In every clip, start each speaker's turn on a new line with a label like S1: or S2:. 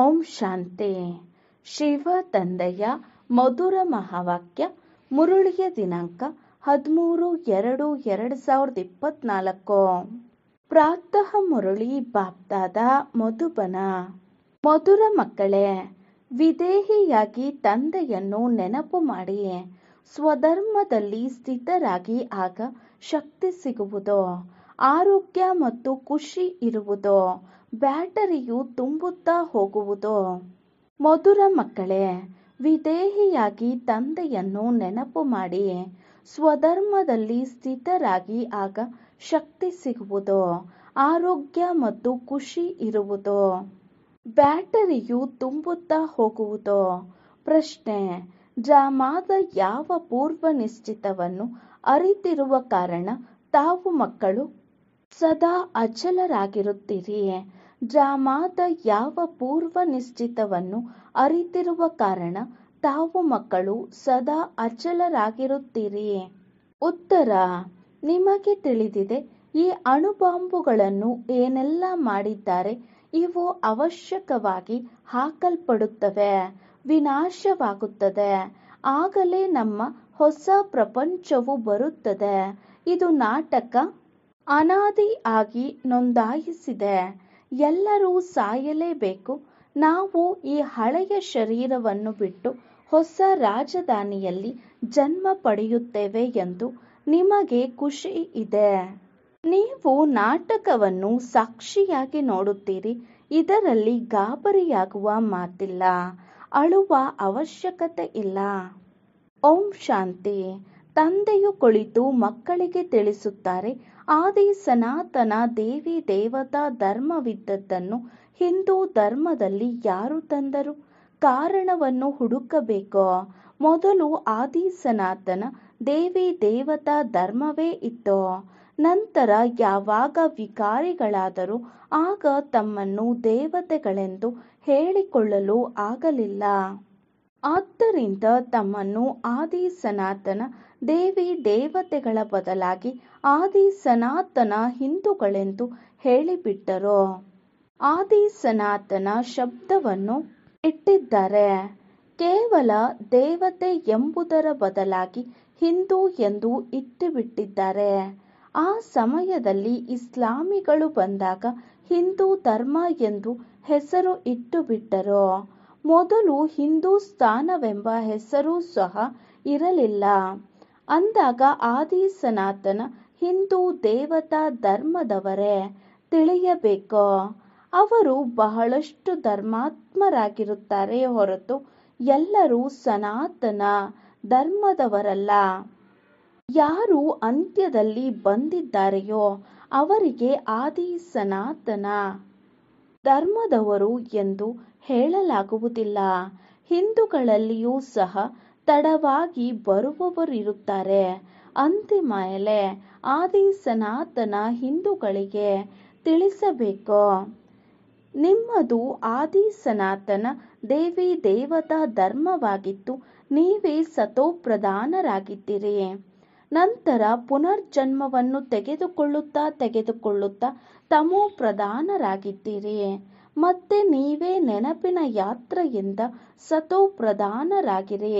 S1: ಓಂ ಶಾಂತಿ ಶಿವ ತಂದೆಯ ಮಧುರ ಮಹಾವಾಕ್ಯ ಮುರುಳಿಯ ದಿನಾಂಕ ಹದಿಮೂರು ಎರಡು ಎರಡ್ ಸಾವಿರದ ಇಪ್ಪತ್ನಾಲ್ಕು ಪ್ರಾತಃ ಮುರುಳಿ ಬಾಪ್ತಾದ ಮಧುಬನ ಮಧುರ ಮಕ್ಕಳೇ ವಿದೇಹಿಯಾಗಿ ತಂದೆಯನ್ನು ನೆನಪು ಮಾಡಿ ಸ್ವಧರ್ಮದಲ್ಲಿ ಸ್ಥಿತರಾಗಿ ಆಗ ಶಕ್ತಿ ಸಿಗುವುದು ಆರೋಗ್ಯ ಮತ್ತು ಖುಷಿ ಇರುವುದು ಬ್ಯಾಟರಿಯು ತುಂಬುತ್ತಾ ಹೋಗುವುದು ಮಧುರ ಮಕ್ಕಳೇ ವಿದೇಹಿಯಾಗಿ ತಂದೆಯನ್ನು ನೆನಪು ಮಾಡಿ ಸ್ವಧರ್ಮದಲ್ಲಿ ಸ್ಥಿತರಾಗಿ ಆಗ ಶಕ್ತಿ ಸಿಗುವುದು ಆರೋಗ್ಯ ಮತ್ತು ಖುಷಿ ಇರುವುದು ಬ್ಯಾಟರಿಯು ತುಂಬುತ್ತಾ ಹೋಗುವುದು ಪ್ರಶ್ನೆ ಡ್ರಾಮಾದ ಯಾವ ಪೂರ್ವ ನಿಶ್ಚಿತವನ್ನು ಅರಿತಿರುವ ಕಾರಣ ತಾವು ಮಕ್ಕಳು ಸದಾ ಅಚಲರಾಗಿರುತ್ತೀರಿ ಡ್ರಾಮಾದ ಯಾವ ಪೂರ್ವ ನಿಶ್ಚಿತವನ್ನು ಅರಿತಿರುವ ಕಾರಣ ತಾವು ಮಕ್ಕಳು ಸದಾ ಅಚಲರಾಗಿರುತ್ತೀರಿ ಉತ್ತರ ನಿಮಗೆ ತಿಳಿದಿದೆ ಈ ಅಣುಬಾಂಬುಗಳನ್ನು ಏನೆಲ್ಲ ಮಾಡಿದ್ದಾರೆ ಇವು ಅವಶ್ಯಕವಾಗಿ ಹಾಕಲ್ಪಡುತ್ತವೆ ವಿನಾಶವಾಗುತ್ತದೆ ಆಗಲೇ ನಮ್ಮ ಹೊಸ ಪ್ರಪಂಚವು ಬರುತ್ತದೆ ಇದು ನಾಟಕ ಅನಾದಿ ಆಗಿ ನೋಂದಾಯಿಸಿದೆ ಎಲ್ಲರೂ ಸಾಯಲೇಬೇಕು ನಾವು ಈ ಹಳೆಯ ಶರೀರವನ್ನು ಬಿಟ್ಟು ಹೊಸ ರಾಜಧಾನಿಯಲ್ಲಿ ಜನ್ಮ ಪಡೆಯುತ್ತೇವೆ ಎಂದು ನಿಮಗೆ ಖುಷಿ ಇದೆ ನೀವು ನಾಟಕವನ್ನು ಸಾಕ್ಷಿಯಾಗಿ ನೋಡುತ್ತೀರಿ ಇದರಲ್ಲಿ ಗಾಬರಿಯಾಗುವ ಮಾತಿಲ್ಲ ಅಳುವ ಅವಶ್ಯಕತೆ ಇಲ್ಲ ಓಂ ಶಾಂತಿ ತಂದೆಯು ಕುಳಿತು ಮಕ್ಕಳಿಗೆ ತಿಳಿಸುತ್ತಾರೆ ಆದಿ ಸನಾತನ ದೇವಿ ದೇವತಾ ಧರ್ಮವಿದ್ದದ್ದನ್ನು ಹಿಂದೂ ಧರ್ಮದಲ್ಲಿ ಯಾರು ತಂದರು ಕಾರಣವನ್ನು ಹುಡುಕಬೇಕೋ ಮೊದಲು ಆದಿ ಸನಾತನ ದೇವಿ ದೇವತಾ ಧರ್ಮವೇ ಇತ್ತೋ ನಂತರ ಯಾವಾಗ ವಿಕಾರಿಗಳಾದರೂ ಆಗ ತಮ್ಮನ್ನು ದೇವತೆಗಳೆಂದು ಹೇಳಿಕೊಳ್ಳಲು ಆಗಲಿಲ್ಲ ಆದ್ದರಿಂದ ತಮ್ಮನ್ನು ಆದಿ ಸನಾತನ ದೇವಿ ದೇವತೆಗಳ ಬದಲಾಗಿ ಆದಿ ಸನಾತನ ಹಿಂದೂಗಳೆಂದು ಹೇಳಿಬಿಟ್ಟರು ಆದಿ ಸನಾತನ ಶಬ್ದವನ್ನು ಇಟ್ಟಿದ್ದಾರೆ ಕೇವಲ ದೇವತೆ ಎಂಬುದರ ಬದಲಾಗಿ ಹಿಂದೂ ಎಂದು ಇಟ್ಟುಬಿಟ್ಟಿದ್ದಾರೆ ಆ ಸಮಯದಲ್ಲಿ ಇಸ್ಲಾಮಿಗಳು ಬಂದಾಗ ಹಿಂದೂ ಧರ್ಮ ಎಂದು ಹೆಸರು ಇಟ್ಟುಬಿಟ್ಟರು ಮೊದಲು ಹಿಂದೂಸ್ತಾನವೆಂಬ ಹೆಸರು ಸಹ ಇರಲಿಲ್ಲ ಅಂದಾಗ ಆದಿ ಸನಾತನ ಹಿಂದೂ ದೇವತಾ ಧರ್ಮದವರೇ ತಿಳಿಯಬೇಕು ಅವರು ಬಹಳಷ್ಟು ಧರ್ಮಾತ್ಮರಾಗಿರುತ್ತಾರೆ ಹೊರತು ಎಲ್ಲರೂ ಸನಾತನ ಧರ್ಮದವರಲ್ಲ ಯಾರು ಅಂತ್ಯದಲ್ಲಿ ಬಂದಿದ್ದಾರೆಯೋ ಅವರಿಗೆ ಆದಿ ಸನಾತನ ಧರ್ಮದವರು ಎಂದು ಹೇಳಲಾಗುವುದಿಲ್ಲ ಹಿಂದೂಗಳಲ್ಲಿಯೂ ಸಹ ತಡವಾಗಿ ಬರುವವರಿರುತ್ತಾರೆ ಅಂತಿಮೇಲೆ ಆದಿ ಸನಾತನ ಹಿಂದೂಗಳಿಗೆ ತಿಳಿಸಬೇಕು ನಿಮ್ಮದು ಆದಿ ಸನಾತನ ದೇವಿ ದೇವತಾ ಧರ್ಮವಾಗಿತ್ತು ನೀವೇ ಸತೋಪ್ರಧಾನರಾಗಿದ್ದೀರಿ ನಂತರ ಪುನರ್ಜನ್ಮವನ್ನು ತೆಗೆದುಕೊಳ್ಳುತ್ತಾ ತೆಗೆದುಕೊಳ್ಳುತ್ತಾ ತಮೋ ಪ್ರಧಾನರಾಗಿದ್ದೀರಿ ಮತ್ತೆ ನೀವೇ ನೆನಪಿನ ಯಾತ್ರೆಯಿಂದ ಸತೋಪ್ರಧಾನರಾಗಿರಿ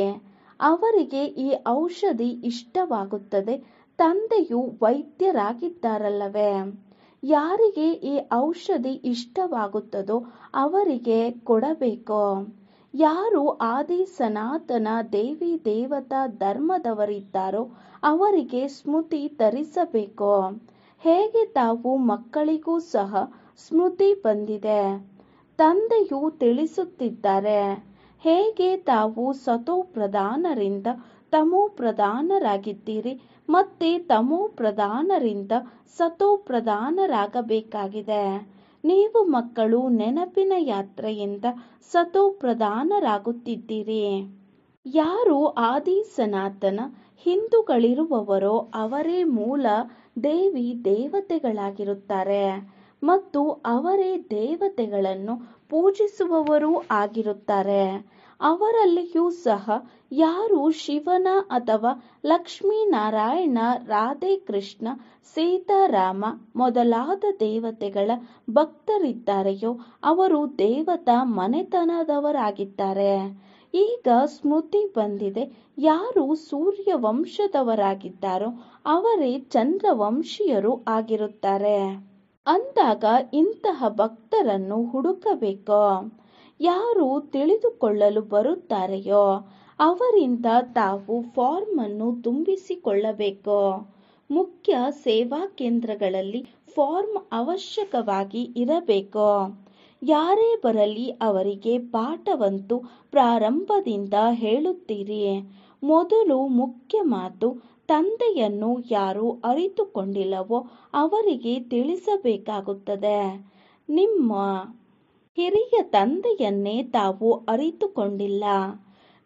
S1: ಅವರಿಗೆ ಈ ಔಷಧಿ ಇಷ್ಟವಾಗುತ್ತದೆ ತಂದೆಯು ವೈದ್ಯರಾಗಿದ್ದಾರಲ್ಲವೇ ಯಾರಿಗೆ ಈ ಔಷಧಿ ಇಷ್ಟವಾಗುತ್ತದೋ ಅವರಿಗೆ ಕೊಡಬೇಕು ಯಾರು ಆದಿ ಸನಾತನ ದೇವಿ ದೇವತಾ ಧರ್ಮದವರಿದ್ದಾರೋ ಅವರಿಗೆ ಸ್ಮೃತಿ ತರಿಸಬೇಕು ಹೇಗೆ ತಾವು ಮಕ್ಕಳಿಗೂ ಸಹ ಸ್ಮೃತಿ ಬಂದಿದೆ ತಂದೆಯು ತಿಳಿಸುತ್ತಿದ್ದಾರೆ ಹೇಗೆ ತಾವು ಸತೋ ಪ್ರಧಾನರಿಂದ ತಮೋ ಪ್ರಧಾನರಾಗಿದ್ದೀರಿ ಮತ್ತೆ ತಮೋ ಪ್ರಧಾನರಿಂದ ಸತೋ ಪ್ರಧಾನರಾಗಬೇಕಾಗಿದೆ ನೀವು ಮಕ್ಕಳು ನೆನಪಿನ ಯಾತ್ರೆಯಿಂದ ಸತೋ ಪ್ರಧಾನರಾಗುತ್ತಿದ್ದೀರಿ ಯಾರು ಆದಿ ಸನಾತನ ಹಿಂದೂಗಳಿರುವವರೋ ಅವರೇ ಮೂಲ ದೇವಿ ದೇವತೆಗಳಾಗಿರುತ್ತಾರೆ ಮತ್ತು ಅವರೇ ದೇವತೆಗಳನ್ನು ಪೂಜಿಸುವವರೂ ಆಗಿರುತ್ತಾರೆ ಅವರಲ್ಲಿಯೂ ಸಹ ಯಾರು ಶಿವನ ಅಥವಾ ಲಕ್ಷ್ಮೀನಾರಾಯಣ ರಾಧೆ ಕೃಷ್ಣ ಸೀತಾರಾಮ ಮೊದಲಾದ ದೇವತೆಗಳ ಭಕ್ತರಿದ್ದಾರೆಯೋ ಅವರು ದೇವತಾ ಮನೆತನದವರಾಗಿದ್ದಾರೆ ಈಗ ಸ್ಮೃತಿ ಬಂದಿದೆ ಯಾರು ಸೂರ್ಯ ವಂಶದವರಾಗಿದ್ದಾರೋ ಅವರೇ ಚಂದ್ರವಂಶೀಯರು ಆಗಿರುತ್ತಾರೆ ಅಂದಾಗ ಇಂತಹ ಭಕ್ತರನ್ನು ಹುಡುಕಬೇಕೋ ಯಾರು ತಿಳಿದುಕೊಳ್ಳಲು ಬರುತ್ತಾರೆಯೋ ಅವರಿಂದ ತಾವು ಫಾರ್ಮ್ ಅನ್ನು ತುಂಬಿಸಿಕೊಳ್ಳಬೇಕು ಮುಖ್ಯ ಸೇವಾ ಕೇಂದ್ರಗಳಲ್ಲಿ ಫಾರ್ಮ್ ಅವಶ್ಯಕವಾಗಿ ಇರಬೇಕು ಯಾರೇ ಬರಲಿ ಅವರಿಗೆ ಪಾಠವಂತೂ ಪ್ರಾರಂಭದಿಂದ ಹೇಳುತ್ತೀರಿ ಮೊದಲು ಮುಖ್ಯ ಮಾತು ತಂದೆಯನ್ನು ಯಾರು ಅರಿತುಕೊಂಡಿಲ್ಲವೋ ಅವರಿಗೆ ತಿಳಿಸಬೇಕಾಗುತ್ತದೆ ನಿಮ್ಮ ಹಿರಿಯ ತಂದೆಯನ್ನೇ ತಾವು ಅರಿತುಕೊಂಡಿಲ್ಲ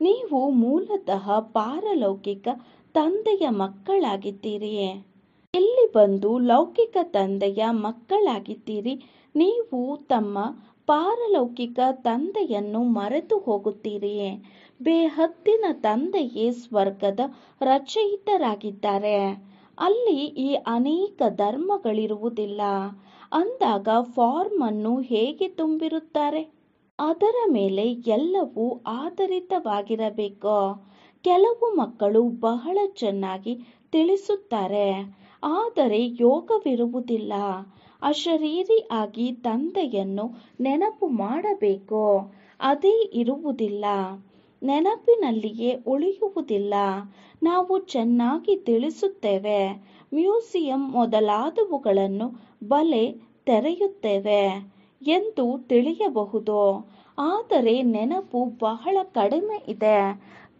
S1: ನೀವು ಮೂಲತಃ ಪಾರಲೌಕಿಕ ತಂದೆಯ ಮಕ್ಕಳಾಗಿದ್ದೀರಿ ಇಲ್ಲಿ ಬಂದು ಲೌಕಿಕ ತಂದೆಯ ಮಕ್ಕಳಾಗಿದ್ದೀರಿ ನೀವು ತಮ್ಮ ಪಾರಲೌಕಿಕ ತಂದೆಯನ್ನು ಮರೆತು ಹೋಗುತ್ತೀರಿ ಬೇಹತ್ತಿನ ತಂದೆಯೇ ಸ್ವರ್ಗದ ರಚಯಿತರಾಗಿದ್ದಾರೆ ಅಲ್ಲಿ ಈ ಅನೇಕ ಧರ್ಮಗಳಿರುವುದಿಲ್ಲ ಅಂದಾಗ ಫಾರ್ಮ್ ಅನ್ನು ಹೇಗೆ ತುಂಬಿರುತ್ತಾರೆ ಅದರ ಮೇಲೆ ಎಲ್ಲವೂ ಆಧಾರಿತವಾಗಿರಬೇಕು ಕೆಲವು ಮಕ್ಕಳು ಬಹಳ ಚೆನ್ನಾಗಿ ತಿಳಿಸುತ್ತಾರೆ ಆದರೆ ಯೋಗವಿರುವುದಿಲ್ಲ ಅಶರೀರಿ ಆಗಿ ತಂದೆಯನ್ನು ನೆನಪು ಮಾಡಬೇಕು ಅದೇ ಇರುವುದಿಲ್ಲ ನೆನಪಿನಲ್ಲಿಯೇ ಉಳಿಯುವುದಿಲ್ಲ ನಾವು ಚೆನ್ನಾಗಿ ತಿಳಿಸುತ್ತೇವೆ ಮ್ಯೂಸಿಯಂ ಮೊದಲಾದವುಗಳನ್ನು ಬಲೆ ತೆರೆಯುತ್ತೇವೆ ಎಂದು ತಿಳಿಯಬಹುದು ಆದರೆ ನೆನಪು ಬಹಳ ಕಡಿಮೆ ಇದೆ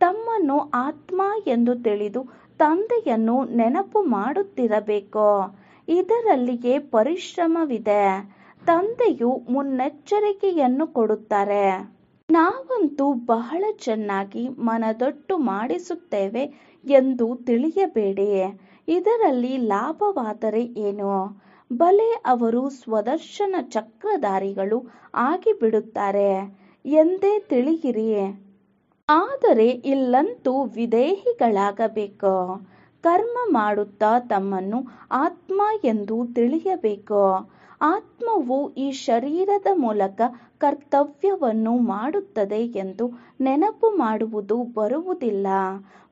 S1: ತಮ್ಮನ್ನು ಆತ್ಮ ಎಂದು ತಿಳಿದು ತಂದೆಯನ್ನು ನೆನಪು ಮಾಡುತ್ತಿರಬೇಕು ಇದರಲ್ಲಿಯೇ ಪರಿಶ್ರಮವಿದೆ ತಂದೆಯು ಮುನ್ನೆಚ್ಚರಿಕೆಯನ್ನು ಕೊಡುತ್ತಾರೆ ನಾವಂತೂ ಬಹಳ ಚೆನ್ನಾಗಿ ಮನದಟ್ಟು ಮಾಡಿಸುತ್ತೇವೆ ಎಂದು ತಿಳಿಯಬೇಡಿ ಇದರಲ್ಲಿ ಲಾಭವಾದರೆ ಏನು ಬಲೆ ಅವರು ಸ್ವದರ್ಶನ ಚಕ್ರಧಾರಿಗಳು ಆಗಿಬಿಡುತ್ತಾರೆ ಎಂದೇ ತಿಳಿಯಿರಿ ಆದರೆ ಇಲ್ಲಂತೂ ವಿದೇಹಿಗಳಾಗಬೇಕು ಕರ್ಮ ಮಾಡುತ್ತಾ ತಮ್ಮನ್ನು ಆತ್ಮ ಎಂದು ತಿಳಿಯಬೇಕು ಆತ್ಮವು ಈ ಶರೀರದ ಮೂಲಕ ಕರ್ತವ್ಯವನ್ನು ಮಾಡುತ್ತದೆ ಎಂದು ನೆನಪು ಮಾಡುವುದು ಬರುವುದಿಲ್ಲ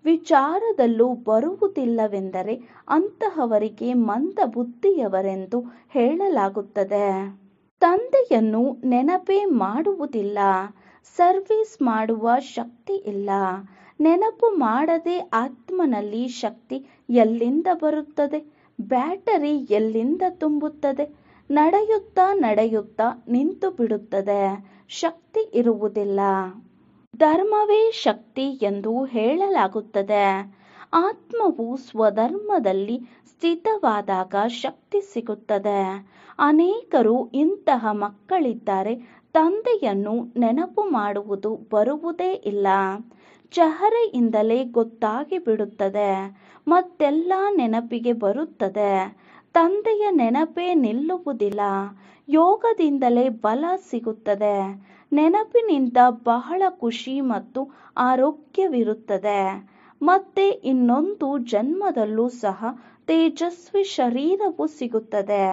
S1: ವಿಚಾರದಲ್ಲೂ ಬರುವುದಿಲ್ಲವೆಂದರೆ ಅಂತಹವರಿಗೆ ಮಂದ ಬುದ್ಧಿಯವರೆಂದು ಹೇಳಲಾಗುತ್ತದೆ ತಂದೆಯನ್ನು ನೆನಪೇ ಮಾಡುವುದಿಲ್ಲ ಸರ್ವಿಸ್ ಮಾಡುವ ಶಕ್ತಿ ಇಲ್ಲ ನೆನಪು ಮಾಡದೆ ಆತ್ಮನಲ್ಲಿ ಶಕ್ತಿ ಎಲ್ಲಿಂದ ಬರುತ್ತದೆ ಬ್ಯಾಟರಿ ಎಲ್ಲಿಂದ ತುಂಬುತ್ತದೆ ನಡೆಯುತ್ತಾ ನಡೆಯುತ್ತಾ ನಿಂತು ಬಿಡುತ್ತದೆ ಶಕ್ತಿ ಇರುವುದಿಲ್ಲ ಧರ್ಮವೇ ಶಕ್ತಿ ಎಂದು ಹೇಳಲಾಗುತ್ತದೆ ಆತ್ಮವು ಸ್ವಧರ್ಮದಲ್ಲಿ ಸ್ಥಿತವಾದಾಗ ಶಕ್ತಿ ಸಿಗುತ್ತದೆ ಅನೇಕರು ಇಂತಹ ಮಕ್ಕಳಿದ್ದಾರೆ ತಂದೆಯನ್ನು ನೆನಪು ಮಾಡುವುದು ಬರುವುದೇ ಇಲ್ಲ ಚಹರೆಯಿಂದಲೇ ಗೊತ್ತಾಗಿ ಬಿಡುತ್ತದೆ ಮತ್ತೆಲ್ಲ ನೆನಪಿಗೆ ಬರುತ್ತದೆ ತಂದೆಯ ನೆನಪೇ ನಿಲ್ಲುವುದಿಲ್ಲ ಯೋಗದಿಂದಲೇ ಬಲ ಸಿಗುತ್ತದೆ ನೆನಪಿನಿಂದ ಬಹಳ ಖುಷಿ ಮತ್ತು ಆರೋಗ್ಯವಿರುತ್ತದೆ ಮತ್ತೆ ಇನ್ನೊಂದು ಜನ್ಮದಲ್ಲೂ ಸಹ ತೇಜಸ್ವಿ ಶರೀರವು ಸಿಗುತ್ತದೆ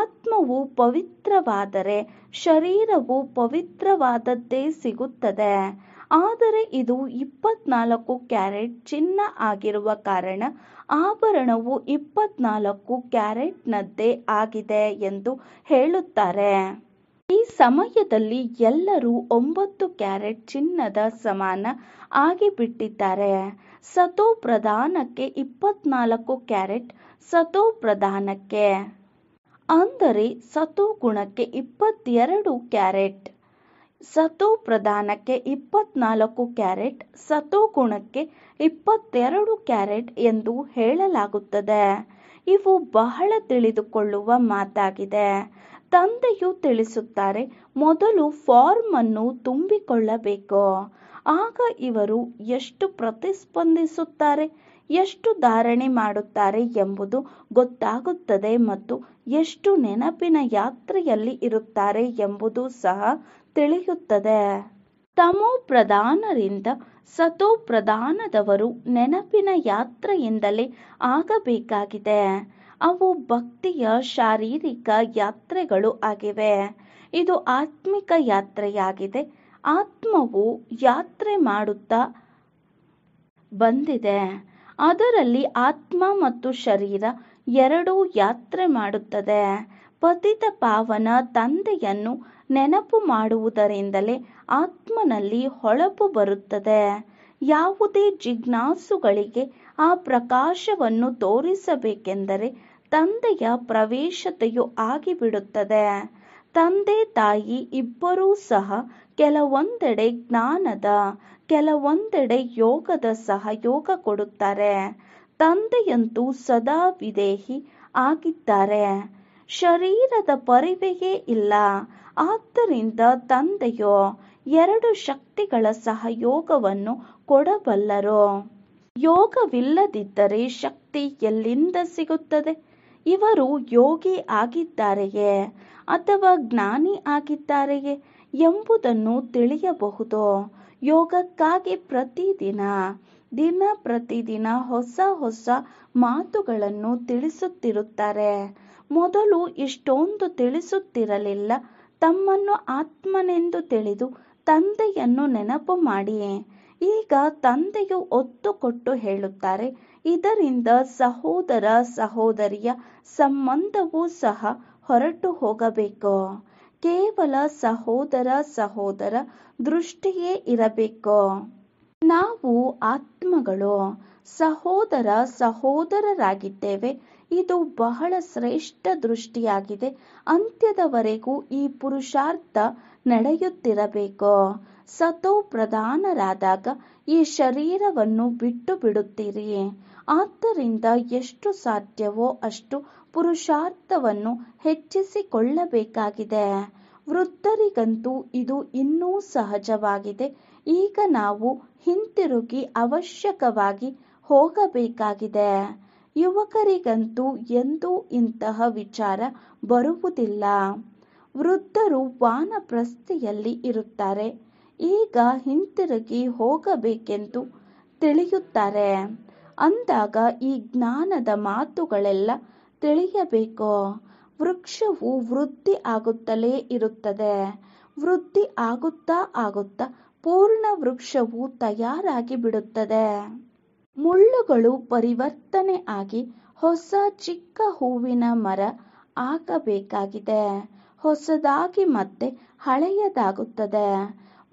S1: ಆತ್ಮವು ಪವಿತ್ರವಾದರೆ ಶರೀರವು ಪವಿತ್ರವಾದದ್ದೇ ಸಿಗುತ್ತದೆ ಆದರೆ ಇದು ಇಪ್ಪತ್ನಾಲ್ಕು ಕ್ಯಾರೆಟ್ ಚಿನ್ನ ಆಗಿರುವ ಕಾರಣ ಆಭರಣವು ಇಪ್ಪತ್ನಾಲ್ಕು ಕ್ಯಾರೆಟ್ನದ್ದೇ ಆಗಿದೆ ಎಂದು ಹೇಳುತ್ತಾರೆ ಈ ಸಮಯದಲ್ಲಿ ಎಲ್ಲರೂ ಒಂಬತ್ತು ಕ್ಯಾರೆಟ್ ಚಿನ್ನದ ಸಮಾನ ಆಗಿಬಿಟ್ಟಿದ್ದಾರೆ ಸತೋ ಪ್ರಧಾನಕ್ಕೆ ಇಪ್ಪತ್ನಾಲ್ಕು ಕ್ಯಾರೆಟ್ ಸತೋ ಪ್ರಧಾನಕ್ಕೆ ಅಂದರೆ ಸತೋ ಗುಣಕ್ಕೆ ಇಪ್ಪತ್ತೆರಡು ಕ್ಯಾರೆಟ್ ಸತು ಪ್ರಧಾನಕ್ಕೆ ಇಪ್ಪತ್ನಾಲ್ಕು ಕ್ಯಾರೆಟ್ ಸತು ಗುಣಕ್ಕೆ ಇಪ್ಪತ್ತೆರಡು ಕ್ಯಾರೆಟ್ ಎಂದು ಹೇಳಲಾಗುತ್ತದೆ ಇವು ಬಹಳ ತಿಳಿದುಕೊಳ್ಳುವ ಮಾತಾಗಿದೆ ತಂದೆಯು ತಿಳಿಸುತ್ತಾರೆ ಮೊದಲು ಫಾರ್ಮ್ ಅನ್ನು ತುಂಬಿಕೊಳ್ಳಬೇಕು ಆಗ ಇವರು ಎಷ್ಟು ಪ್ರತಿಸ್ಪಂದಿಸುತ್ತಾರೆ ಎಷ್ಟು ಧಾರಣೆ ಮಾಡುತ್ತಾರೆ ಎಂಬುದು ಗೊತ್ತಾಗುತ್ತದೆ ಮತ್ತು ಎಷ್ಟು ನೆನಪಿನ ಯಾತ್ರೆಯಲ್ಲಿ ಇರುತ್ತಾರೆ ಎಂಬುದು ಸಹ ತಿಳಿಯುತ್ತದೆ ತಮೋ ಪ್ರಧಾನರಿಂದ ಸತೋ ಪ್ರಧಾನದವರು ನೆನಪಿನ ಯಾತ್ರೆಯಿಂದಲೇ ಆಗಬೇಕಾಗಿದೆ ಅವು ಭಕ್ತಿಯ ಶಾರೀರಿಕ ಯಾತ್ರೆಗಳು ಆಗಿವೆ ಇದು ಆತ್ಮಿಕ ಯಾತ್ರೆಯಾಗಿದೆ ಆತ್ಮವು ಯಾತ್ರೆ ಮಾಡುತ್ತಾ ಬಂದಿದೆ ಅದರಲ್ಲಿ ಆತ್ಮ ಮತ್ತು ಶರೀರ ಎರಡೂ ಯಾತ್ರೆ ಮಾಡುತ್ತದೆ ಪತಿತ ಪಾವನ ತಂದೆಯನ್ನು ನೆನಪು ಮಾಡುವುದರಿಂದಲೇ ಆತ್ಮನಲ್ಲಿ ಹೊಳಪು ಬರುತ್ತದೆ ಯಾವುದೇ ಜಿಜ್ಞಾಸುಗಳಿಗೆ ಆ ಪ್ರಕಾಶವನ್ನು ತೋರಿಸಬೇಕೆಂದರೆ ತಂದೆಯ ಪ್ರವೇಶತೆಯು ಆಗಿಬಿಡುತ್ತದೆ ತಂದೆ ತಾಯಿ ಇಬ್ಬರೂ ಸಹ ಕೆಲವೊಂದೆಡೆ ಜ್ಞಾನದ ಕೆಲವೊಂದೆಡೆ ಯೋಗದ ಸಹಯೋಗ ಕೊಡುತ್ತಾರೆ ತಂದೆಯಂತೂ ಸದಾ ವಿದೇಹಿ ಆಗಿದ್ದಾರೆ ಶರೀರದ ಪರಿವೆಯೇ ಇಲ್ಲ ಆದ್ದರಿಂದ ತಂದೆಯೋ ಎರಡು ಶಕ್ತಿಗಳ ಸಹಯೋಗವನ್ನು ಕೊಡಬಲ್ಲರು ಯೋಗವಿಲ್ಲದಿದ್ದರೆ ಶಕ್ತಿ ಎಲ್ಲಿಂದ ಸಿಗುತ್ತದೆ ಇವರು ಯೋಗಿ ಆಗಿದ್ದಾರೆಯೇ ಅಥವಾ ಜ್ಞಾನಿ ಆಗಿದ್ದಾರೆಯೇ ಎಂಬುದನ್ನು ತಿಳಿಯಬಹುದು ಯೋಗಕ್ಕಾಗಿ ಪ್ರತಿದಿನ ದಿನ ಪ್ರತಿದಿನ ಹೊಸ ಹೊಸ ಮಾತುಗಳನ್ನು ತಿಳಿಸುತ್ತಿರುತ್ತಾರೆ ಮೊದಲು ಇಷ್ಟೊಂದು ತಿಳಿಸುತ್ತಿರಲಿಲ್ಲ ತಮ್ಮನ್ನು ಆತ್ಮನೆಂದು ತಿಳಿದು ತಂದೆಯನ್ನು ನೆನಪು ಮಾಡಿಯೇ ಈಗ ತಂದೆಯು ಒತ್ತು ಕೊಟ್ಟು ಹೇಳುತ್ತಾರೆ ಇದರಿಂದ ಸಹೋದರ ಸಹೋದರಿಯ ಸಂಬಂಧವೂ ಸಹ ಹೊರಟು ಹೋಗಬೇಕು ಕೇವಲ ಸಹೋದರ ಸಹೋದರ ದೃಷ್ಟಿಯೇ ಇರಬೇಕು ನಾವು ಆತ್ಮಗಳು ಸಹೋದರ ಸಹೋದರರಾಗಿದ್ದೇವೆ ಇದು ಬಹಳ ಶ್ರೇಷ್ಠ ದೃಷ್ಟಿಯಾಗಿದೆ ಅಂತ್ಯದವರೆಗೂ ಈ ಪುರುಷಾರ್ಥ ನಡೆಯುತ್ತಿರಬೇಕು ಸತೋ ಪ್ರಧಾನರಾದಾಗ ಈ ಶರೀರವನ್ನು ಬಿಟ್ಟು ಬಿಡುತ್ತೀರಿ ಆದ್ದರಿಂದ ಎಷ್ಟು ಸಾಧ್ಯವೋ ಅಷ್ಟು ಪುರುಷಾರ್ಥವನ್ನು ಹೆಚ್ಚಿಸಿಕೊಳ್ಳಬೇಕಾಗಿದೆ ವೃದ್ಧರಿಗಂತೂ ಇದು ಇನ್ನೂ ಸಹಜವಾಗಿದೆ ಈಗ ನಾವು ಹಿಂತಿರುಗಿ ಅವಶ್ಯಕವಾಗಿ ಹೋಗಬೇಕಾಗಿದೆ ಯುವಕರಿಗಂತೂ ಎಂದೂ ಇಂತಹ ವಿಚಾರ ಬರುವುದಿಲ್ಲ ವೃದ್ಧರು ವಾನಪ್ರಸ್ಥೆಯಲ್ಲಿ ಇರುತ್ತಾರೆ ಈಗ ಹಿಂತಿರುಗಿ ಹೋಗಬೇಕೆಂದು ತಿಳಿಯುತ್ತಾರೆ ಅಂದಾಗ ಈ ಜ್ಞಾನದ ಮಾತುಗಳೆಲ್ಲ ತಿಳಿಯಬೇಕು ವೃಕ್ಷವು ವೃದ್ಧಿ ಆಗುತ್ತಲೇ ಇರುತ್ತದೆ ವೃದ್ಧಿ ಆಗುತ್ತಾ ಆಗುತ್ತಾ ಪೂರ್ಣ ವೃಕ್ಷವು ತಯಾರಾಗಿ ಬಿಡುತ್ತದೆ ಮುಳ್ಳುಗಳು ಪರಿವರ್ತನೆ ಆಗಿ ಹೊಸ ಚಿಕ್ಕ ಹೂವಿನ ಮರ ಆಗಬೇಕಾಗಿದೆ ಹೊಸದಾಗಿ ಮತ್ತೆ ಹಳೆಯದಾಗುತ್ತದೆ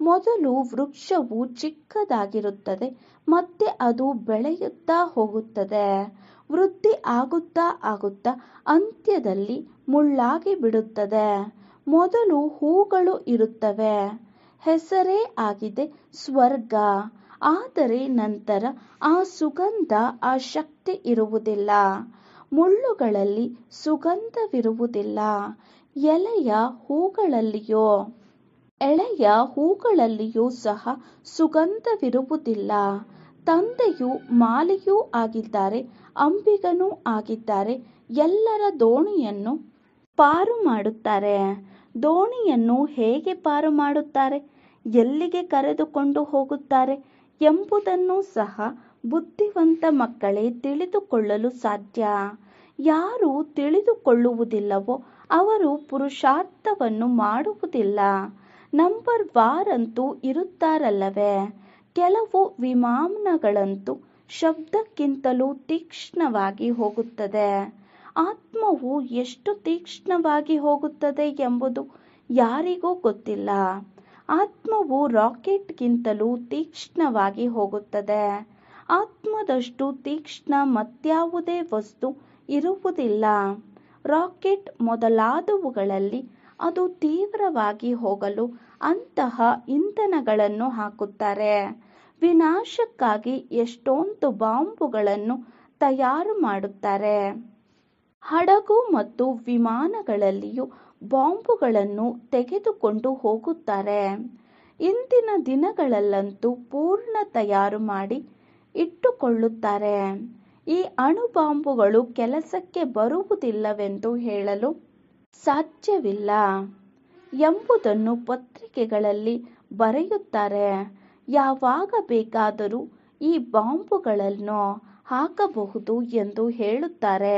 S1: ಮೊದಲು ವೃಕ್ಷವು ಚಿಕ್ಕದಾಗಿರುತ್ತದೆ ಮತ್ತೆ ಅದು ಬೆಳೆಯುತ್ತಾ ಹೋಗುತ್ತದೆ ವೃದ್ಧಿ ಆಗುತ್ತಾ ಆಗುತ್ತಾ ಅಂತ್ಯದಲ್ಲಿ ಮುಳ್ಳಾಗಿ ಬಿಡುತ್ತದೆ ಮೊದಲು ಹೂಗಳು ಇರುತ್ತವೆ ಹೆಸರೇ ಆಗಿದೆ ಸ್ವರ್ಗ ಆದರೆ ನಂತರ ಆ ಸುಗಂಧ ಆ ಶಕ್ತಿ ಇರುವುದಿಲ್ಲ ಮುಳ್ಳುಗಳಲ್ಲಿ ಸುಗಂಧವಿರುವುದಿಲ್ಲ ಎಲೆಯ ಹೂಗಳಲ್ಲಿಯೋ ಎಳೆಯ ಹೂಗಳಲ್ಲಿಯೂ ಸಹ ಸುಗಂಧವಿರುವುದಿಲ್ಲ ತಂದೆಯು ಮಾಲಿಯೂ ಆಗಿದ್ದಾರೆ ಅಂಬಿಗನೂ ಆಗಿದ್ದಾರೆ ಎಲ್ಲರ ದೋಣಿಯನ್ನು ಪಾರು ಮಾಡುತ್ತಾರೆ ದೋಣಿಯನ್ನು ಹೇಗೆ ಪಾರು ಮಾಡುತ್ತಾರೆ ಎಲ್ಲಿಗೆ ಕರೆದುಕೊಂಡು ಹೋಗುತ್ತಾರೆ ಎಂಬುದನ್ನು ಸಹ ಬುದ್ಧಿವಂತ ಮಕ್ಕಳೇ ತಿಳಿದುಕೊಳ್ಳಲು ಸಾಧ್ಯ ಯಾರು ತಿಳಿದುಕೊಳ್ಳುವುದಿಲ್ಲವೋ ಅವರು ಪುರುಷಾರ್ಥವನ್ನು ಮಾಡುವುದಿಲ್ಲ ನಂಬರ್ ಅಂತೂ ಇರುತ್ತಾರಲ್ಲವೇ ಕೆಲವು ವಿಮಾನಗಳಂತೂ ಶಬ್ದಕ್ಕಿಂತಲೂ ತೀಕ್ಷ್ಣವಾಗಿ ಹೋಗುತ್ತದೆ ಆತ್ಮವು ಎಷ್ಟು ತೀಕ್ಷ್ಣವಾಗಿ ಹೋಗುತ್ತದೆ ಎಂಬುದು ಯಾರಿಗೂ ಗೊತ್ತಿಲ್ಲ ಆತ್ಮವು ರಾಕೆಟ್ಗಿಂತಲೂ ತೀಕ್ಷ್ಣವಾಗಿ ಹೋಗುತ್ತದೆ ಆತ್ಮದಷ್ಟು ತೀಕ್ಷ್ಣ ಮತ್ಯಾವುದೇ ವಸ್ತು ಇರುವುದಿಲ್ಲ ರಾಕೆಟ್ ಮೊದಲಾದವುಗಳಲ್ಲಿ ಅದು ತೀವ್ರವಾಗಿ ಹೋಗಲು ಅಂತಹ ಇಂಧನಗಳನ್ನು ಹಾಕುತ್ತಾರೆ ವಿನಾಶಕ್ಕಾಗಿ ಎಷ್ಟೊಂದು ಬಾಂಬುಗಳನ್ನು ತಯಾರು ಮಾಡುತ್ತಾರೆ ಹಡಗು ಮತ್ತು ವಿಮಾನಗಳಲ್ಲಿಯೂ ಬಾಂಬುಗಳನ್ನು ತೆಗೆದುಕೊಂಡು ಹೋಗುತ್ತಾರೆ ಇಂದಿನ ದಿನಗಳಲ್ಲಂತೂ ಪೂರ್ಣ ತಯಾರು ಮಾಡಿ ಇಟ್ಟುಕೊಳ್ಳುತ್ತಾರೆ ಈ ಅಣು ಬಾಂಬುಗಳು ಕೆಲಸಕ್ಕೆ ಬರುವುದಿಲ್ಲವೆಂದು ಹೇಳಲು ಸಾಧ್ಯವಿಲ್ಲ ಎಂಬುದನ್ನು ಪತ್ರಿಕೆಗಳಲ್ಲಿ ಬರೆಯುತ್ತಾರೆ ಯಾವಾಗ ಬೇಕಾದರೂ ಈ ಬಾಂಬುಗಳನ್ನು ಹಾಕಬಹುದು ಎಂದು ಹೇಳುತ್ತಾರೆ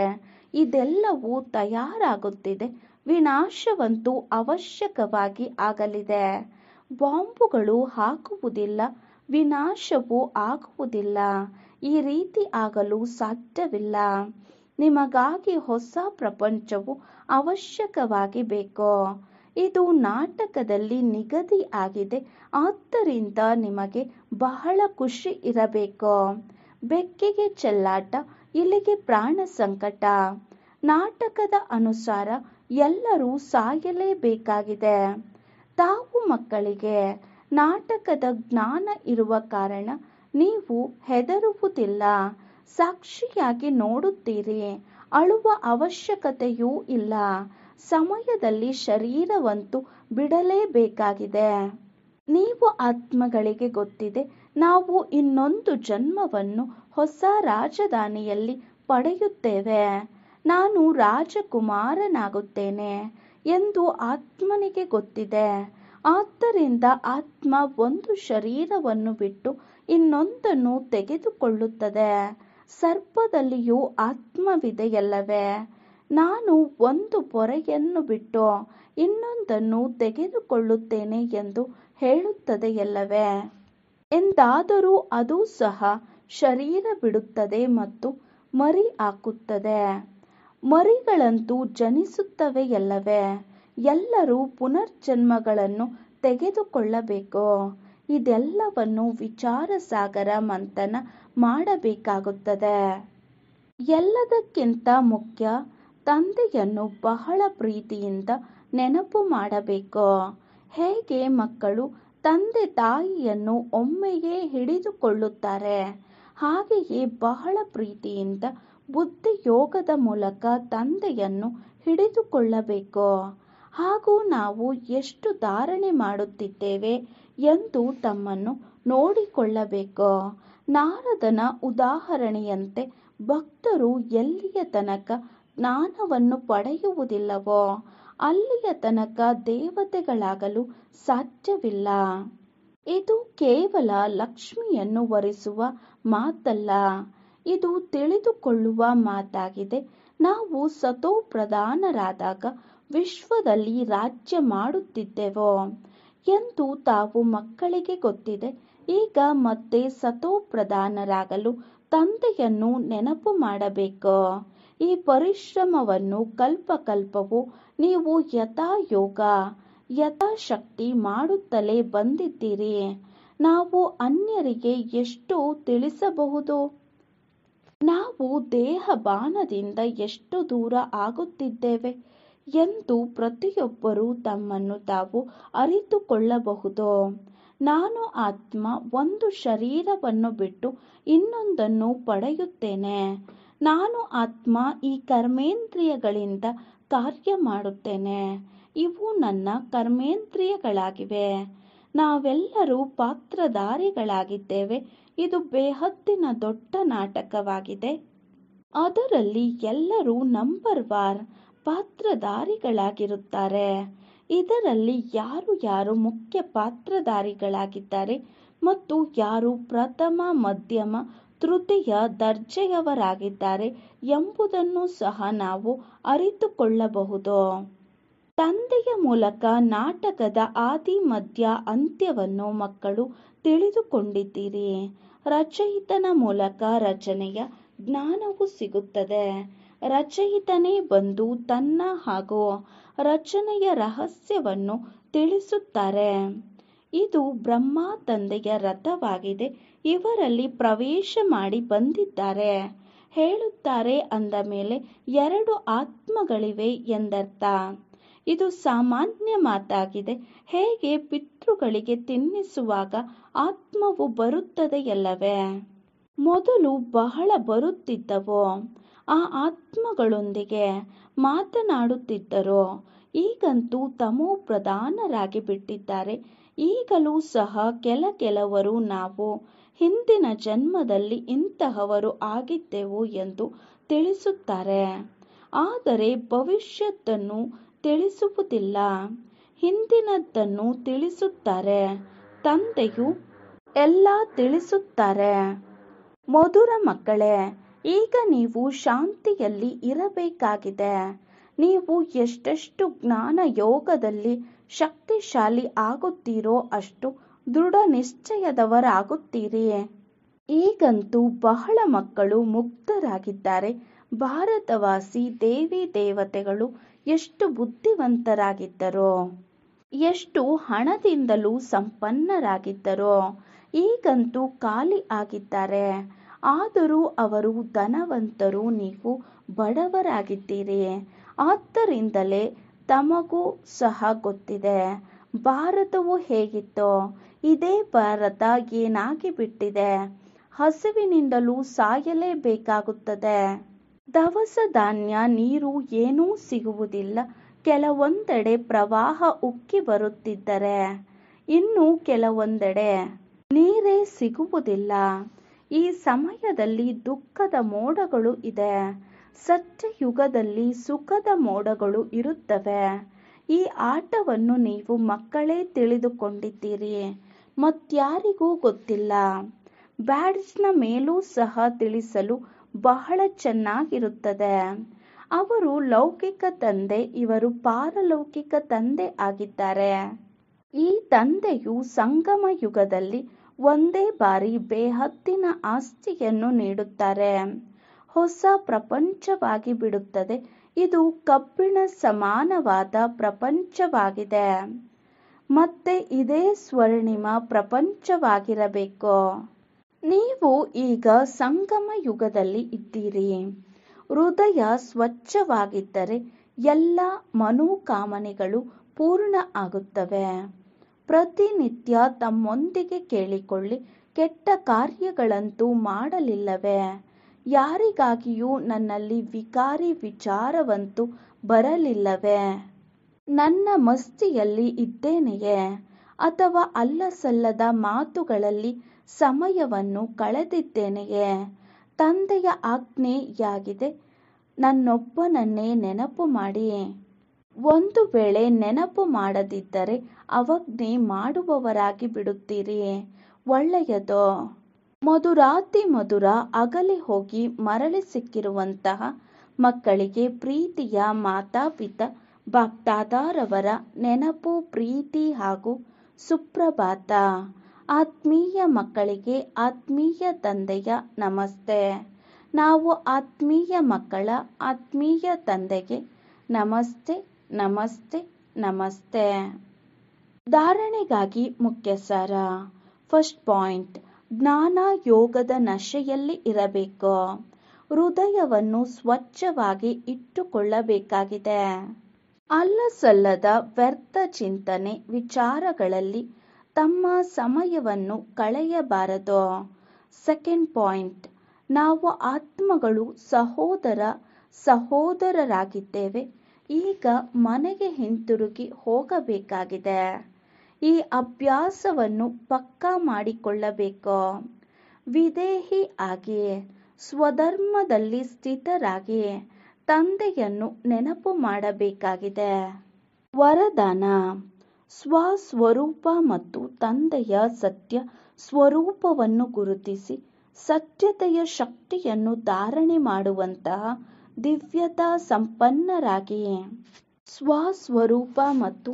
S1: ಇದೆಲ್ಲವೂ ತಯಾರಾಗುತ್ತಿದೆ ವಿನಾಶವಂತೂ ಅವಶ್ಯಕವಾಗಿ ಆಗಲಿದೆ ಬಾಂಬುಗಳು ಹಾಕುವುದಿಲ್ಲ ವಿನಾಶವೂ ಆಗುವುದಿಲ್ಲ ಈ ರೀತಿ ಆಗಲು ಸಾಧ್ಯವಿಲ್ಲ ನಿಮಗಾಗಿ ಹೊಸ ಪ್ರಪಂಚವು ಅವಶ್ಯಕವಾಗಿ ಬೇಕು ಇದು ನಾಟಕದಲ್ಲಿ ನಿಗದಿ ಆಗಿದೆ ಆದ್ದರಿಂದ ನಿಮಗೆ ಬಹಳ ಖುಷಿ ಇರಬೇಕು ಬೆಕ್ಕಿಗೆ ಚೆಲ್ಲಾಟ ಇಲ್ಲಿಗೆ ಪ್ರಾಣ ಸಂಕಟ ನಾಟಕದ ಅನುಸಾರ ಎಲ್ಲರೂ ಸಾಯಲೇಬೇಕಾಗಿದೆ ತಾವು ಮಕ್ಕಳಿಗೆ ನಾಟಕದ ಜ್ಞಾನ ಇರುವ ಕಾರಣ ನೀವು ಹೆದರುವುದಿಲ್ಲ ಸಾಕ್ಷಿಯಾಗಿ ನೋಡುತ್ತೀರಿ ಅಳುವ ಅವಶ್ಯಕತೆಯೂ ಇಲ್ಲ ಸಮಯದಲ್ಲಿ ಶರೀರವಂತೂ ಬಿಡಲೇಬೇಕಾಗಿದೆ ನೀವು ಆತ್ಮಗಳಿಗೆ ಗೊತ್ತಿದೆ ನಾವು ಇನ್ನೊಂದು ಜನ್ಮವನ್ನು ಹೊಸ ರಾಜಧಾನಿಯಲ್ಲಿ ಪಡೆಯುತ್ತೇವೆ ನಾನು ರಾಜಕುಮಾರನಾಗುತ್ತೇನೆ ಎಂದು ಆತ್ಮನಿಗೆ ಗೊತ್ತಿದೆ ಆದ್ದರಿಂದ ಆತ್ಮ ಒಂದು ಶರೀರವನ್ನು ಬಿಟ್ಟು ಇನ್ನೊಂದನ್ನು ತೆಗೆದುಕೊಳ್ಳುತ್ತದೆ ಸರ್ಪದಲ್ಲಿಯೂ ಆತ್ಮವಿದೆಯಲ್ಲವೇ ನಾನು ಒಂದು ಪೊರೆಯನ್ನು ಬಿಟ್ಟು ಇನ್ನೊಂದನ್ನು ತೆಗೆದುಕೊಳ್ಳುತ್ತೇನೆ ಎಂದು ಹೇಳುತ್ತದೆಯಲ್ಲವೇ ಎಂದಾದರೂ ಅದು ಸಹ ಶರೀರ ಬಿಡುತ್ತದೆ ಮತ್ತು ಮರಿ ಹಾಕುತ್ತದೆ ಮರಿಗಳಂತೂ ಜನಿಸುತ್ತವೆಯಲ್ಲವೇ ಎಲ್ಲರೂ ಪುನರ್ಜನ್ಮಗಳನ್ನು ತೆಗೆದುಕೊಳ್ಳಬೇಕು ವಿಚಾರ ವಿಚಾರಸಾಗರ ಮಂಥನ ಮಾಡಬೇಕಾಗುತ್ತದೆ ಎಲ್ಲದಕ್ಕಿಂತ ಮುಖ್ಯ ತಂದೆಯನ್ನು ಬಹಳ ಪ್ರೀತಿಯಿಂದ ನೆನಪು ಮಾಡಬೇಕು ಹೇಗೆ ಮಕ್ಕಳು ತಂದೆ ತಾಯಿಯನ್ನು ಒಮ್ಮೆಯೇ ಹಿಡಿದುಕೊಳ್ಳುತ್ತಾರೆ ಹಾಗೆಯೇ ಬಹಳ ಪ್ರೀತಿಯಿಂದ ಬುದ್ಧಿ ಯೋಗದ ಮೂಲಕ ತಂದೆಯನ್ನು ಹಿಡಿದುಕೊಳ್ಳಬೇಕು ಹಾಗೂ ನಾವು ಎಷ್ಟು ಧಾರಣೆ ಮಾಡುತ್ತಿದ್ದೇವೆ ಎಂದು ತಮ್ಮನ್ನು ನೋಡಿಕೊಳ್ಳಬೇಕು ನಾರದನ ಉದಾಹರಣೆಯಂತೆ ಭಕ್ತರು ಎಲ್ಲಿಯ ತನಕ ಜ್ಞಾನವನ್ನು ಪಡೆಯುವುದಿಲ್ಲವೋ ಅಲ್ಲಿಯ ತನಕ ದೇವತೆಗಳಾಗಲು ಸಾಧ್ಯವಿಲ್ಲ ಇದು ಕೇವಲ ಲಕ್ಷ್ಮಿಯನ್ನು ವರಿಸುವ ಮಾತಲ್ಲ ಇದು ತಿಳಿದುಕೊಳ್ಳುವ ಮಾತಾಗಿದೆ ನಾವು ಸತೋ ಪ್ರಧಾನರಾದಾಗ ವಿಶ್ವದಲ್ಲಿ ರಾಜ್ಯ ಮಾಡುತ್ತಿದ್ದೆವೋ ಎಂದು ತಾವು ಮಕ್ಕಳಿಗೆ ಗೊತ್ತಿದೆ ಈಗ ಮತ್ತೆ ಸತೋ ಪ್ರಧಾನರಾಗಲು ತಂದೆಯನ್ನು ನೆನಪು ಮಾಡಬೇಕು ಈ ಪರಿಶ್ರಮವನ್ನು ಕಲ್ಪವು ನೀವು ಯೋಗ ಯಥಾಶಕ್ತಿ ಮಾಡುತ್ತಲೇ ಬಂದಿದ್ದೀರಿ ನಾವು ಅನ್ಯರಿಗೆ ಎಷ್ಟು ತಿಳಿಸಬಹುದು ನಾವು ದೇಹ ಬಾನದಿಂದ ಎಷ್ಟು ದೂರ ಆಗುತ್ತಿದ್ದೇವೆ ಎಂದು ಪ್ರತಿಯೊಬ್ಬರೂ ತಮ್ಮನ್ನು ತಾವು ಅರಿತುಕೊಳ್ಳಬಹುದು. ನಾನು ಆತ್ಮ ಒಂದು ಶರೀರವನ್ನು ಬಿಟ್ಟು ಇನ್ನೊಂದನ್ನು ಪಡೆಯುತ್ತೇನೆ. ನಾನು ಆತ್ಮ ಈ ಕರ್ಮೇಂದ್ರಿಯಗಳಿಂದ ಕಾರ್ಯ ಮಾಡುತ್ತೇನೆ ಇವು ನನ್ನ ಕರ್ಮೇಂದ್ರಿಯಗಳಾಗಿವೆ. ನಾವೆಲ್ಲರೂ ಪಾತ್ರಧಾರಿಗಳಾಗಿದ್ದೇವೆ ಇದು ಬೇಹತ್ತಿನ ದೊಡ್ಡ ನಾಟಕವಾಗಿದೆ ಅದರಲ್ಲಿ ಎಲ್ಲರೂ ನಂಬರ್ ವಾರ್ ಪಾತ್ರಧಾರಿಗಳಾಗಿರುತ್ತಾರೆ ಇದರಲ್ಲಿ ಯಾರು ಯಾರು ಮುಖ್ಯ ಪಾತ್ರಧಾರಿಗಳಾಗಿದ್ದಾರೆ ಮತ್ತು ಯಾರು ಪ್ರಥಮ ಮಧ್ಯಮ ತೃತೀಯ ದರ್ಜೆಯವರಾಗಿದ್ದಾರೆ ಎಂಬುದನ್ನು ಸಹ ನಾವು ಅರಿತುಕೊಳ್ಳಬಹುದು ತಂದೆಯ ಮೂಲಕ ನಾಟಕದ ಆದಿ ಮಧ್ಯ ಅಂತ್ಯವನ್ನು ಮಕ್ಕಳು ತಿಳಿದುಕೊಂಡಿದ್ದೀರಿ ರಚಯಿತನ ಮೂಲಕ ರಚನೆಯ ಜ್ಞಾನವು ಸಿಗುತ್ತದೆ ರಚಯಿತನೇ ಬಂದು ತನ್ನ ಹಾಗೂ ರಚನೆಯ ರಹಸ್ಯವನ್ನು ತಿಳಿಸುತ್ತಾರೆ ಇದು ಬ್ರಹ್ಮ ತಂದೆಯ ರಥವಾಗಿದೆ ಇವರಲ್ಲಿ ಪ್ರವೇಶ ಮಾಡಿ ಬಂದಿದ್ದಾರೆ ಹೇಳುತ್ತಾರೆ ಅಂದ ಮೇಲೆ ಎರಡು ಆತ್ಮಗಳಿವೆ ಎಂದರ್ಥ ಇದು ಸಾಮಾನ್ಯ ಮಾತಾಗಿದೆ ಹೇಗೆ ಪಿತೃಗಳಿಗೆ ತಿನ್ನಿಸುವಾಗ ಆತ್ಮವು ಬರುತ್ತದೆಯಲ್ಲವೇ ಮೊದಲು ಬಹಳ ಬರುತ್ತಿದ್ದವು ಆ ಆತ್ಮಗಳೊಂದಿಗೆ ಮಾತನಾಡುತ್ತಿದ್ದರು ಈಗಂತೂ ತಮೋ ಪ್ರಧಾನರಾಗಿ ಬಿಟ್ಟಿದ್ದಾರೆ ಈಗಲೂ ಸಹ ಕೆಲ ಕೆಲವರು ನಾವು ಹಿಂದಿನ ಜನ್ಮದಲ್ಲಿ ಇಂತಹವರು ಆಗಿದ್ದೆವು ಎಂದು ತಿಳಿಸುತ್ತಾರೆ ಆದರೆ ಭವಿಷ್ಯತ್ತನ್ನು ತಿಳಿಸುವುದಿಲ್ಲ ಹಿಂದಿನದ್ದನ್ನು ತಿಳಿಸುತ್ತಾರೆ ತಂದೆಯು ಎಲ್ಲ ತಿಳಿಸುತ್ತಾರೆ ಮಧುರ ಮಕ್ಕಳೇ ಈಗ ನೀವು ಶಾಂತಿಯಲ್ಲಿ ಇರಬೇಕಾಗಿದೆ ನೀವು ಎಷ್ಟೆಷ್ಟು ಜ್ಞಾನ ಯೋಗದಲ್ಲಿ ಶಕ್ತಿಶಾಲಿ ಆಗುತ್ತೀರೋ ಅಷ್ಟು ದೃಢ ನಿಶ್ಚಯದವರಾಗುತ್ತೀರಿ ಈಗಂತೂ ಬಹಳ ಮಕ್ಕಳು ಮುಗ್ಧರಾಗಿದ್ದಾರೆ ಭಾರತವಾಸಿ ದೇವಿ ದೇವತೆಗಳು ಎಷ್ಟು ಬುದ್ಧಿವಂತರಾಗಿದ್ದರೋ ಎಷ್ಟು ಹಣದಿಂದಲೂ ಸಂಪನ್ನರಾಗಿದ್ದರೋ ಈಗಂತೂ ಖಾಲಿ ಆಗಿದ್ದಾರೆ ಆದರೂ ಅವರು ಧನವಂತರು ನೀವು ಬಡವರಾಗಿದ್ದೀರಿ ಆದ್ದರಿಂದಲೇ ತಮಗೂ ಸಹ ಗೊತ್ತಿದೆ ಭಾರತವು ಹೇಗಿತ್ತೋ ಇದೇ ಭಾರತ ಏನಾಗಿ ಬಿಟ್ಟಿದೆ ಹಸಿವಿನಿಂದಲೂ ಸಾಯಲೇಬೇಕಾಗುತ್ತದೆ ದವಸ ಧಾನ್ಯ ನೀರು ಏನೂ ಸಿಗುವುದಿಲ್ಲ ಕೆಲವೊಂದೆಡೆ ಪ್ರವಾಹ ಉಕ್ಕಿ ಬರುತ್ತಿದ್ದರೆ ಇನ್ನು ಕೆಲವೊಂದೆಡೆ ನೀರೇ ಸಿಗುವುದಿಲ್ಲ ಈ ಸಮಯದಲ್ಲಿ ದುಃಖದ ಮೋಡಗಳು ಇದೆ ಯುಗದಲ್ಲಿ ಸುಖದ ಮೋಡಗಳು ಇರುತ್ತವೆ ಈ ಆಟವನ್ನು ನೀವು ಮಕ್ಕಳೇ ತಿಳಿದುಕೊಂಡಿದ್ದೀರಿ ಮತ್ಯಾರಿಗೂ ಗೊತ್ತಿಲ್ಲ ಬ್ಯಾಡ್ಜ್ನ ಮೇಲೂ ಸಹ ತಿಳಿಸಲು ಬಹಳ ಚೆನ್ನಾಗಿರುತ್ತದೆ ಅವರು ಲೌಕಿಕ ತಂದೆ ಇವರು ಪಾರಲೌಕಿಕ ತಂದೆ ಆಗಿದ್ದಾರೆ ಈ ತಂದೆಯು ಸಂಗಮ ಯುಗದಲ್ಲಿ ಒಂದೇ ಬಾರಿ ಬೇಹತ್ತಿನ ಆಸ್ತಿಯನ್ನು ನೀಡುತ್ತಾರೆ ಹೊಸ ಪ್ರಪಂಚವಾಗಿ ಬಿಡುತ್ತದೆ ಇದು ಕಬ್ಬಿಣ ಸಮಾನವಾದ ಪ್ರಪಂಚವಾಗಿದೆ ಮತ್ತೆ ಇದೇ ಸ್ವರ್ಣಿಮ ಪ್ರಪಂಚವಾಗಿರಬೇಕು ನೀವು ಈಗ ಸಂಗಮ ಯುಗದಲ್ಲಿ ಇದ್ದೀರಿ ಹೃದಯ ಸ್ವಚ್ಛವಾಗಿದ್ದರೆ ಎಲ್ಲ ಮನೋಕಾಮನೆಗಳು ಪೂರ್ಣ ಆಗುತ್ತವೆ ಪ್ರತಿನಿತ್ಯ ತಮ್ಮೊಂದಿಗೆ ಕೇಳಿಕೊಳ್ಳಿ ಕೆಟ್ಟ ಕಾರ್ಯಗಳಂತೂ ಮಾಡಲಿಲ್ಲವೇ ಯಾರಿಗಾಗಿಯೂ ನನ್ನಲ್ಲಿ ವಿಕಾರಿ ವಿಚಾರವಂತೂ ಬರಲಿಲ್ಲವೇ ನನ್ನ ಮಸ್ತಿಯಲ್ಲಿ ಇದ್ದೇನೆಯೇ ಅಥವಾ ಅಲ್ಲಸಲ್ಲದ ಮಾತುಗಳಲ್ಲಿ ಸಮಯವನ್ನು ಕಳೆದಿದ್ದೇನೆಯೇ ತಂದೆಯ ಆಜ್ಞೆಯಾಗಿದೆ ನನ್ನೊಬ್ಬನನ್ನೇ ನೆನಪು ಮಾಡಿ ಒಂದು ವೇಳೆ ನೆನಪು ಮಾಡದಿದ್ದರೆ ಅವಜ್ಞೆ ಮಾಡುವವರಾಗಿ ಬಿಡುತ್ತೀರಿ ಒಳ್ಳೆಯದೋ ಮಧುರಾತಿ ಮಧುರ ಅಗಲಿ ಹೋಗಿ ಮರಳಿ ಸಿಕ್ಕಿರುವಂತಹ ಮಕ್ಕಳಿಗೆ ಪ್ರೀತಿಯ ಮಾತಾಪಿತ ಭಕ್ತಾದಾರವರ ನೆನಪು ಪ್ರೀತಿ ಹಾಗೂ ಸುಪ್ರಭಾತ ಆತ್ಮೀಯ ಮಕ್ಕಳಿಗೆ ಆತ್ಮೀಯ ತಂದೆಯ ನಮಸ್ತೆ ನಾವು ಆತ್ಮೀಯ ಮಕ್ಕಳ ಆತ್ಮೀಯ ತಂದೆಗೆ ನಮಸ್ತೆ ನಮಸ್ತೆ ನಮಸ್ತೆ ಧಾರಣೆಗಾಗಿ ಮುಖ್ಯ ಸಾರ ಫಸ್ಟ್ ಪಾಯಿಂಟ್ ಜ್ಞಾನ ಯೋಗದ ನಶೆಯಲ್ಲಿ ಇರಬೇಕು ಹೃದಯವನ್ನು ಸ್ವಚ್ಛವಾಗಿ ಇಟ್ಟುಕೊಳ್ಳಬೇಕಾಗಿದೆ ಅಲ್ಲಸಲ್ಲದ ವ್ಯರ್ಥ ಚಿಂತನೆ ವಿಚಾರಗಳಲ್ಲಿ ತಮ್ಮ ಸಮಯವನ್ನು ಕಳೆಯಬಾರದು ಸೆಕೆಂಡ್ ಪಾಯಿಂಟ್ ನಾವು ಆತ್ಮಗಳು ಸಹೋದರ ಸಹೋದರರಾಗಿದ್ದೇವೆ ಈಗ ಮನೆಗೆ ಹಿಂತಿರುಗಿ ಹೋಗಬೇಕಾಗಿದೆ ಈ ಅಭ್ಯಾಸವನ್ನು ಪಕ್ಕಾ ಮಾಡಿಕೊಳ್ಳಬೇಕು ವಿದೇಹಿ ಆಗಿ ಸ್ವಧರ್ಮದಲ್ಲಿ ಸ್ಥಿತರಾಗಿ ತಂದೆಯನ್ನು ನೆನಪು ಮಾಡಬೇಕಾಗಿದೆ ವರದಾನ ಸ್ವಸ್ವರೂಪ ಮತ್ತು ತಂದೆಯ ಸತ್ಯ ಸ್ವರೂಪವನ್ನು ಗುರುತಿಸಿ ಸತ್ಯತೆಯ ಶಕ್ತಿಯನ್ನು ಧಾರಣೆ ಮಾಡುವಂತಹ ದಿವ್ಯತಾ ಸಂಪನ್ನರಾಗಿಯೇ ಸ್ವಸ್ವರೂಪ ಮತ್ತು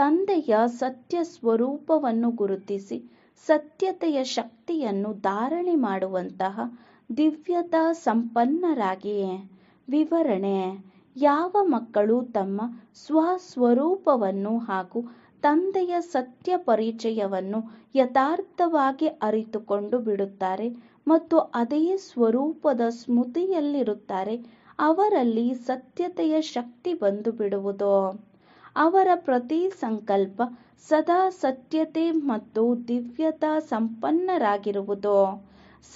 S1: ತಂದೆಯ ಸತ್ಯ ಸ್ವರೂಪವನ್ನು ಗುರುತಿಸಿ ಸತ್ಯತೆಯ ಶಕ್ತಿಯನ್ನು ಧಾರಣೆ ಮಾಡುವಂತಹ ದಿವ್ಯತಾ ಸಂಪನ್ನರಾಗಿಯೇ ವಿವರಣೆ ಯಾವ ಮಕ್ಕಳು ತಮ್ಮ ಸ್ವಸ್ವರೂಪವನ್ನು ಹಾಗೂ ತಂದೆಯ ಸತ್ಯ ಪರಿಚಯವನ್ನು ಯಥಾರ್ಥವಾಗಿ ಅರಿತುಕೊಂಡು ಬಿಡುತ್ತಾರೆ ಮತ್ತು ಅದೇ ಸ್ವರೂಪದ ಸ್ಮೃತಿಯಲ್ಲಿರುತ್ತಾರೆ ಅವರಲ್ಲಿ ಸತ್ಯತೆಯ ಶಕ್ತಿ ಬಂದು ಬಿಡುವುದು ಅವರ ಪ್ರತಿ ಸಂಕಲ್ಪ ಸದಾ ಸತ್ಯತೆ ಮತ್ತು ದಿವ್ಯತಾ ಸಂಪನ್ನರಾಗಿರುವುದು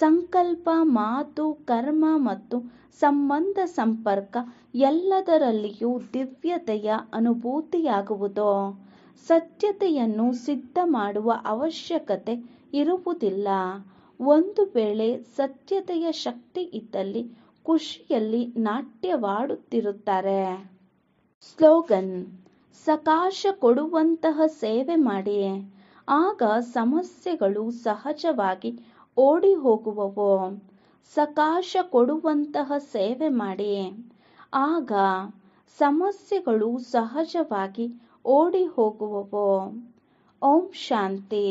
S1: ಸಂಕಲ್ಪ ಮಾತು ಕರ್ಮ ಮತ್ತು ಸಂಬಂಧ ಸಂಪರ್ಕ ಎಲ್ಲದರಲ್ಲಿಯೂ ದಿವ್ಯತೆಯ ಅನುಭೂತಿಯಾಗುವುದು ಸತ್ಯತೆಯನ್ನು ಸಿದ್ಧ ಮಾಡುವ ಅವಶ್ಯಕತೆ ಇರುವುದಿಲ್ಲ ಒಂದು ವೇಳೆ ಸತ್ಯತೆಯ ಶಕ್ತಿ ಇದ್ದಲ್ಲಿ ಖುಷಿಯಲ್ಲಿ ನಾಟ್ಯವಾಡುತ್ತಿರುತ್ತಾರೆ ಸ್ಲೋಗನ್ ಸಕಾಶ ಕೊಡುವಂತಹ ಸೇವೆ ಮಾಡಿ ಆಗ ಸಮಸ್ಯೆಗಳು ಸಹಜವಾಗಿ ಓಡಿ ಹೋಗುವವು ಸಕಾಶ ಕೊಡುವಂತಹ ಸೇವೆ ಮಾಡಿ ಆಗ ಸಮಸ್ಯೆಗಳು ಸಹಜವಾಗಿ ಓಡಿ ಹೋಗುವವೋ ಓಂ ಶಾಂತಿ